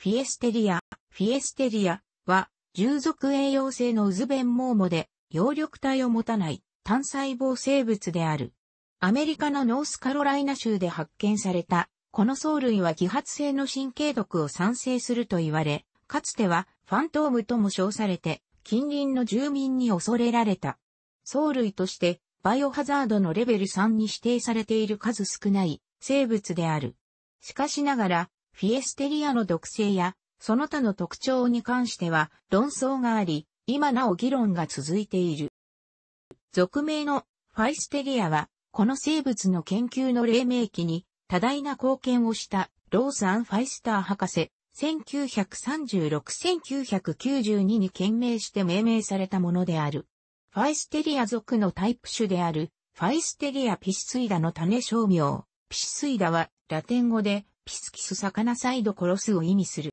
フィエステリア、フィエステリアは、従属栄養性のウズベンモーモで、葉緑体を持たない単細胞生物である。アメリカのノースカロライナ州で発見された、この藻類は揮発性の神経毒を産生すると言われ、かつてはファントームとも称されて、近隣の住民に恐れられた。藻類として、バイオハザードのレベル3に指定されている数少ない生物である。しかしながら、フィエステリアの毒性や、その他の特徴に関しては論争があり、今なお議論が続いている。俗名のファイステリアは、この生物の研究の黎明期に多大な貢献をしたローアン・ファイスター博士、1936-1992に懸命して命名されたものである。ファイステリア属のタイプ種である、ファイステリアピシスイダの種商名。ピシスイダはラテン語でピスキス魚サイド殺すを意味する。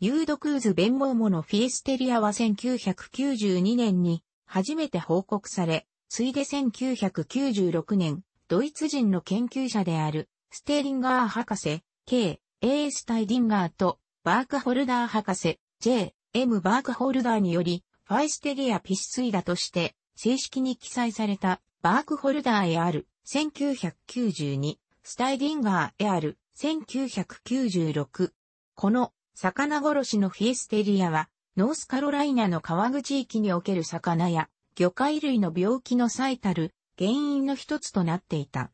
ユードクーズ弁護モのフィエステリアは1992年に初めて報告され、ついで1996年、ドイツ人の研究者であるステーリンガー博士、K、A. スタイディンガーとバークホルダー博士、J、M バークホルダーにより、ファイステリアピシスイダとして正式に記載されたバークホルダーへある1992スタイディンガーエアル、1996。この、魚殺しのフィエステリアは、ノースカロライナの川口地域における魚や、魚介類の病気の最たる原因の一つとなっていた。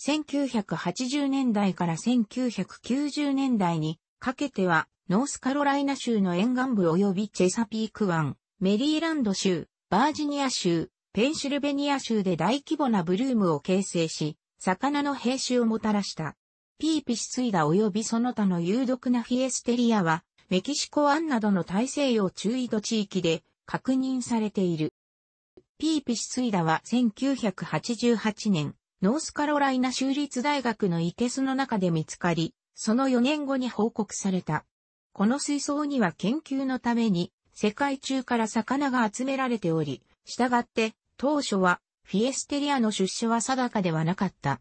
1980年代から1990年代にかけては、ノースカロライナ州の沿岸部及びチェサピーク湾、メリーランド州、バージニア州、ペンシルベニア州で大規模なブルームを形成し、魚の兵種をもたらした。ピーピシスイダ及びその他の有毒なフィエステリアは、メキシコ湾などの大西洋中緯度地域で確認されている。ピーピシスイダは1988年、ノースカロライナ州立大学のイケスの中で見つかり、その4年後に報告された。この水槽には研究のために世界中から魚が集められており、従って当初はフィエステリアの出所は定かではなかった。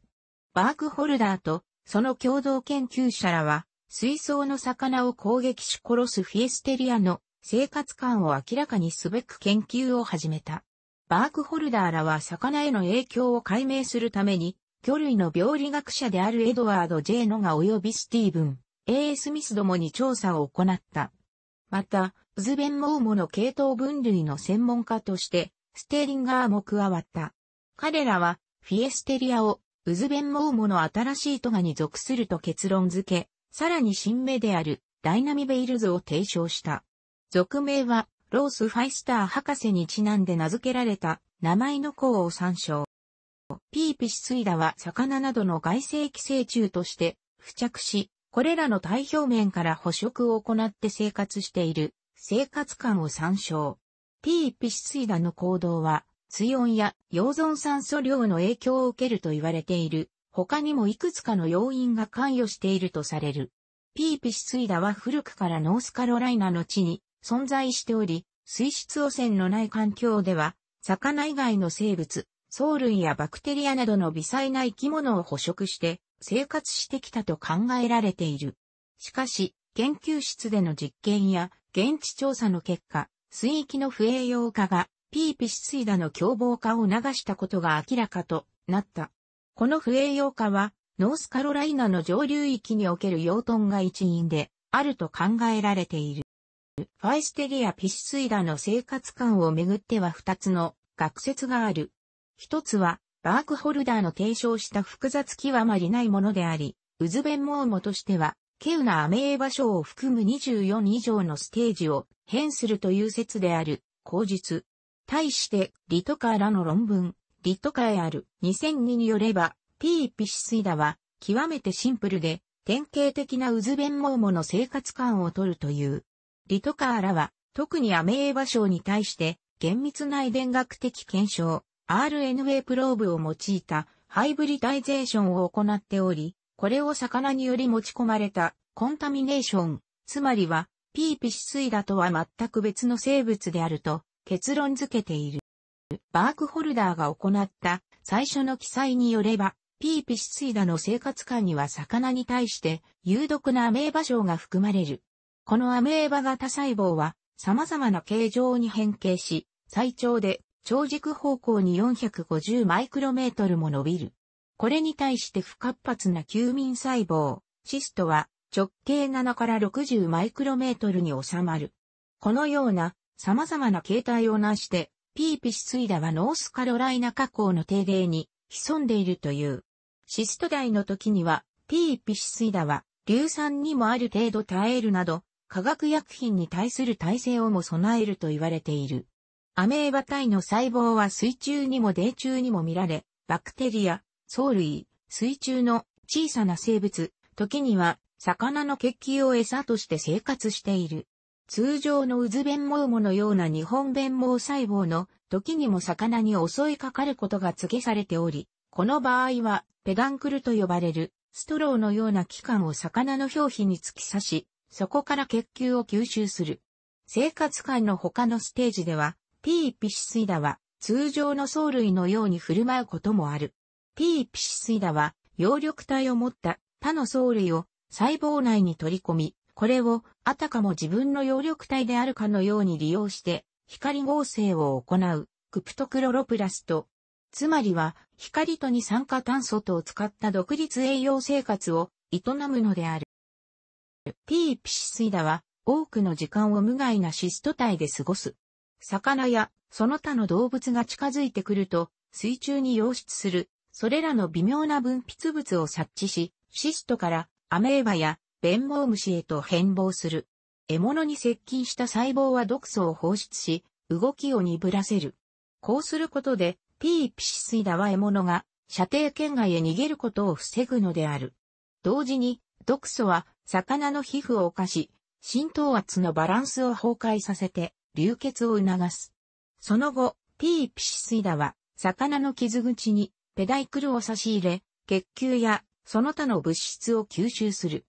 バークホルダーとその共同研究者らは、水槽の魚を攻撃し殺すフィエステリアの生活感を明らかにすべく研究を始めた。バークホルダーらは魚への影響を解明するために、魚類の病理学者であるエドワード・ジェーノが及びスティーブン、A. スミスどもに調査を行った。また、ズベンモーモの系統分類の専門家として、ステーリンガーも加わった。彼らは、フィエステリアを、ウズベンモーモの新しいトガに属すると結論付け、さらに新名である、ダイナミベイルズを提唱した。俗名は、ロース・ファイスター博士にちなんで名付けられた、名前の項を参照。ピーピシスイダは魚などの外生寄生虫として付着し、これらの体表面から捕食を行って生活している生活感を参照。ピーピシスイダの行動は水温や溶存酸素量の影響を受けると言われている。他にもいくつかの要因が関与しているとされる。ピーピシスイダは古くからノースカロライナの地に存在しており、水質汚染のない環境では、魚以外の生物、藻類やバクテリアなどの微細な生き物を捕食して生活してきたと考えられている。しかし、研究室での実験や現地調査の結果、水域の不栄養化がピーピシスイダの凶暴化を促したことが明らかとなった。この不栄養化は、ノースカロライナの上流域における養豚が一因で、あると考えられている。ファイステリア・ピシスイダの生活観をめぐっては二つの学説がある。一つは、バークホルダーの提唱した複雑極まりないものであり、ウズベンモーモとしては、ケウナアメーバ賞を含む24以上のステージを変するという説である、口実。対して、リトカーらの論文、リトカーある2002によれば、P ピシスイダは、極めてシンプルで、典型的な渦弁モーモの生活感をとるという。リトカーらは、特にアメーバ症に対して、厳密な遺伝学的検証、RNA プローブを用いたハイブリタイゼーションを行っており、これを魚により持ち込まれたコンタミネーション、つまりは P ピシスイダとは全く別の生物であると結論付けている。バークホルダーが行った最初の記載によれば、ピーピシスイダの生活感には魚に対して有毒なアメーバ症が含まれる。このアメーバ型細胞は様々な形状に変形し、最長で長軸方向に450マイクロメートルも伸びる。これに対して不活発な休眠細胞、シストは直径7から60マイクロメートルに収まる。このような様々な形態を成して、ピーピシスイダはノースカロライナ河口の低例に潜んでいるという。シスト代の時には、ピーピシスイダは、硫酸にもある程度耐えるなど、化学薬品に対する耐性をも備えると言われている。アメーバ体の細胞は水中にも泥中にも見られ、バクテリア、藻類、水中の小さな生物、時には魚の血球を餌として生活している。通常の渦弁網藻のような日本弁網細胞の時にも魚に襲いかかることが告げされており、この場合はペダンクルと呼ばれるストローのような器官を魚の表皮に突き刺し、そこから血球を吸収する。生活界の他のステージでは、ピーピシスイダは通常の藻類のように振る舞うこともある。ピーピシスイダは葉緑体を持った他の藻類を細胞内に取り込み、これを、あたかも自分の葉緑体であるかのように利用して、光合成を行う、クプトクロロプラスト。つまりは、光と二酸化炭素とを使った独立栄養生活を営むのである。P. ピシスイダは、多くの時間を無害なシスト体で過ごす。魚や、その他の動物が近づいてくると、水中に溶出する、それらの微妙な分泌物を察知し、シストからアメーバや弁毛虫へと変貌する。獲物に接近した細胞は毒素を放出し、動きを鈍らせる。こうすることで、ピーピシスイダは獲物が射程圏外へ逃げることを防ぐのである。同時に、毒素は魚の皮膚を犯し、浸透圧のバランスを崩壊させて、流血を促す。その後、ピーピシスイダは、魚の傷口にペダイクルを差し入れ、血球やその他の物質を吸収する。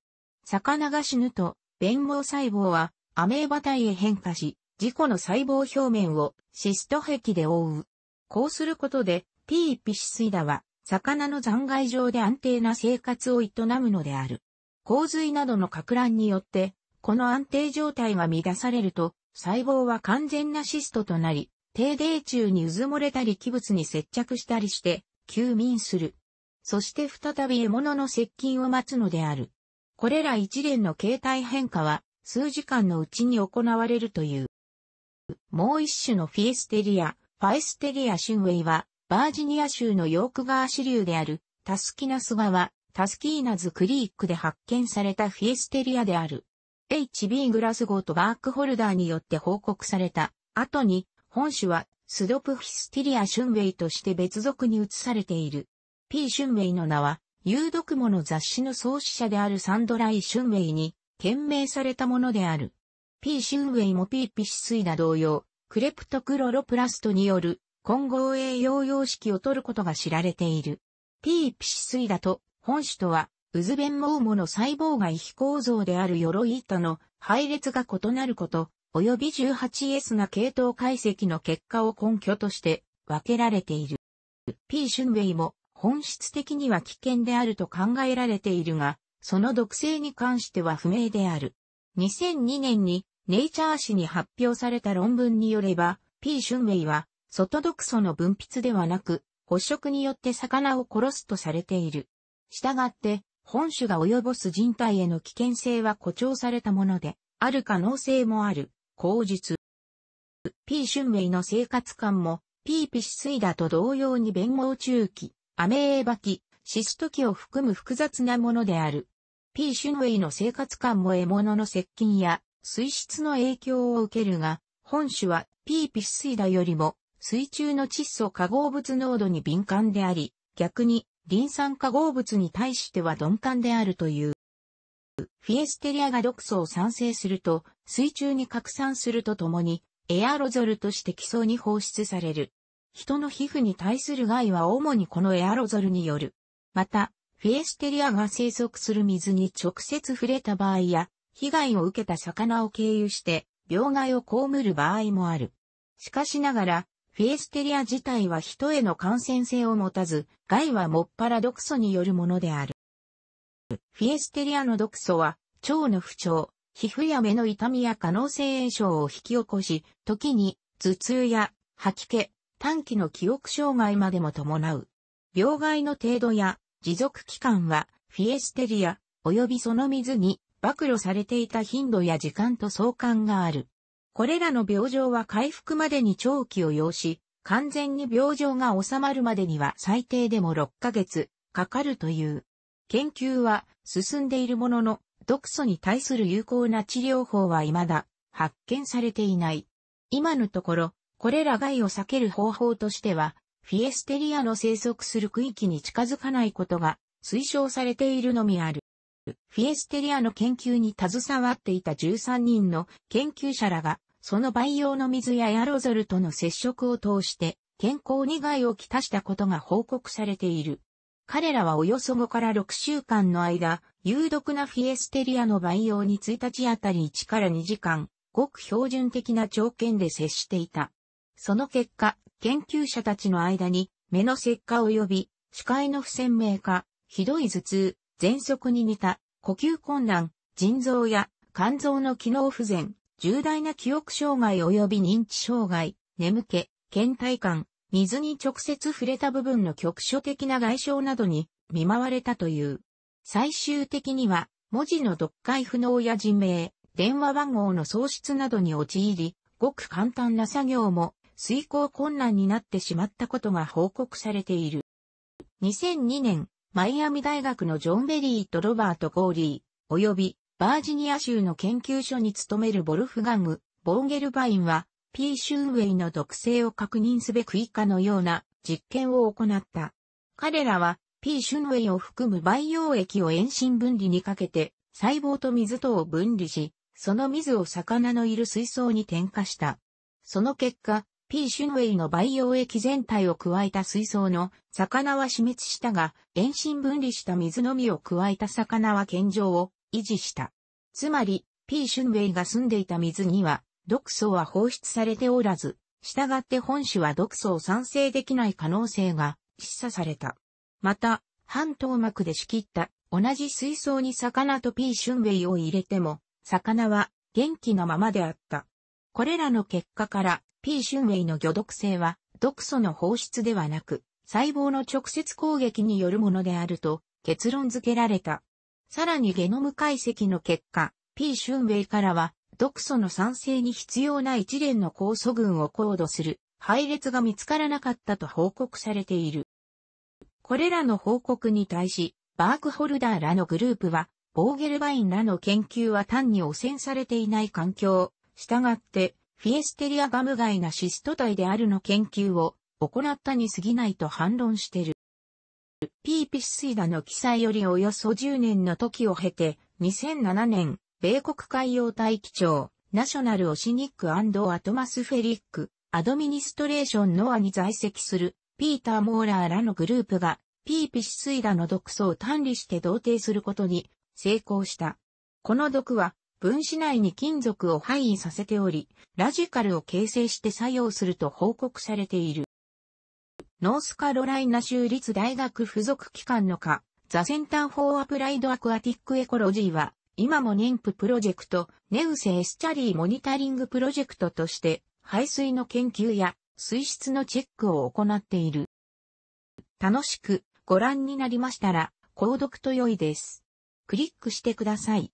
魚が死ぬと、弁毛細胞はアメーバ体へ変化し、自己の細胞表面をシスト壁で覆う。こうすることで、P ピシスイダは、魚の残骸上で安定な生活を営むのである。洪水などの拡乱によって、この安定状態が乱されると、細胞は完全なシストとなり、低泥中にうずもれたり器物に接着したりして、休眠する。そして再び獲物の接近を待つのである。これら一連の形態変化は数時間のうちに行われるという。もう一種のフィエステリア、ファエステリア・シュンウェイは、バージニア州のヨーク川支流であるタスキナス川、タスキーナズクリークで発見されたフィエステリアである。HB グラスゴーとバークホルダーによって報告された後に、本種はスドプフィステリア・シュンウェイとして別属に移されている。P. シュンウェイの名は、有毒もの雑誌の創始者であるサンドライ・シュンウェイに、懸命されたものである。P. シュンウェイも P. ピシスイダ同様、クレプトクロロプラストによる混合栄養様式を取ることが知られている。P. ピシスイダと本種とは、ウズベンモウモの細胞外非構造である鎧板の配列が異なること、及び 18S な系統解析の結果を根拠として分けられている。P. シュンウェイも本質的には危険であると考えられているが、その毒性に関しては不明である。2002年にネイチャー誌に発表された論文によれば、P. シュンウェイは、外毒素の分泌ではなく、捕食によって魚を殺すとされている。したがって、本種が及ぼす人体への危険性は誇張されたもので、ある可能性もある、口述。P. シュンウェイの生活感も、P. ピシスイダと同様に弁護中期、アメーバキ、シストキを含む複雑なものである。P シュノイの生活感も獲物の接近や水質の影響を受けるが、本種は P ピス水ダよりも水中の窒素化合物濃度に敏感であり、逆にリン酸化合物に対しては鈍感であるという。フィエステリアが毒素を産生すると、水中に拡散するとともに、エアロゾルとして基礎に放出される。人の皮膚に対する害は主にこのエアロゾルによる。また、フィエステリアが生息する水に直接触れた場合や、被害を受けた魚を経由して、病害を被る場合もある。しかしながら、フィエステリア自体は人への感染性を持たず、害はもっぱら毒素によるものである。フィエステリアの毒素は、腸の不調、皮膚や目の痛みや可能性炎症を引き起こし、時に、頭痛や吐き気、短期の記憶障害までも伴う。病害の程度や持続期間はフィエステリア及びその水に暴露されていた頻度や時間と相関がある。これらの病状は回復までに長期を要し、完全に病状が収まるまでには最低でも6ヶ月かかるという。研究は進んでいるものの、毒素に対する有効な治療法は未だ発見されていない。今のところ、これら害を避ける方法としては、フィエステリアの生息する区域に近づかないことが推奨されているのみある。フィエステリアの研究に携わっていた13人の研究者らが、その培養の水やエアロゾルとの接触を通して、健康に害をきたしたことが報告されている。彼らはおよそ5から6週間の間、有毒なフィエステリアの培養に1日あたり1から2時間、ごく標準的な条件で接していた。その結果、研究者たちの間に目の石化及び視界の不鮮明化、ひどい頭痛、喘息に似た、呼吸困難、腎臓や肝臓の機能不全、重大な記憶障害及び認知障害、眠気、倦怠感、水に直接触れた部分の局所的な外傷などに見舞われたという。最終的には、文字の読解不能や人名、電話番号の喪失などに陥り、ごく簡単な作業も遂行困難になってしまったことが報告されている。2002年、マイアミ大学のジョン・ベリーとロバート・ゴーリー、及びバージニア州の研究所に勤めるボルフガム・ボーゲルバインは、P シュンウェイの毒性を確認すべく以下のような実験を行った。彼らは P シュンウェイを含む培養液を遠心分離にかけて、細胞と水とを分離し、その水を魚のいる水槽に添加した。その結果、P シュンウェイの培養液全体を加えた水槽の魚は死滅したが、遠心分離した水のみを加えた魚は健常を維持した。つまり、P シュンウェイが住んでいた水には、毒素は放出されておらず、従って本種は毒素を産生できない可能性が示唆された。また、半頭膜で仕切った同じ水槽に魚と P シュンウェイを入れても、魚は元気なままであった。これらの結果から、P 春イの魚毒性は、毒素の放出ではなく、細胞の直接攻撃によるものであると結論付けられた。さらにゲノム解析の結果、P 春イからは、毒素の酸性に必要な一連の酵素群を高度する配列が見つからなかったと報告されている。これらの報告に対し、バークホルダーらのグループは、ボーゲルバインらの研究は単に汚染されていない環境、従ってフィエステリアガムガイナシスト体であるの研究を行ったに過ぎないと反論してる。ピーピシスイダの記載よりおよそ10年の時を経て、2007年、米国海洋大気庁、ナショナルオシニックアトマスフェリック、アドミニストレーションノアに在籍する、ピーター・モーラーらのグループが、ピーピシスイダの毒素を単理して同定することに成功した。この毒は、分子内に金属を範囲させており、ラジカルを形成して作用すると報告されている。ノースカロライナ州立大学附属機関の科、ザ・センター・フォー・アプライド・アクアティック・エコロジーは、今も妊婦プロジェクト、ネウセ・エスチャリー・モニタリングプロジェクトとして、排水の研究や水質のチェックを行っている。楽しくご覧になりましたら、購読と良いです。クリックしてください。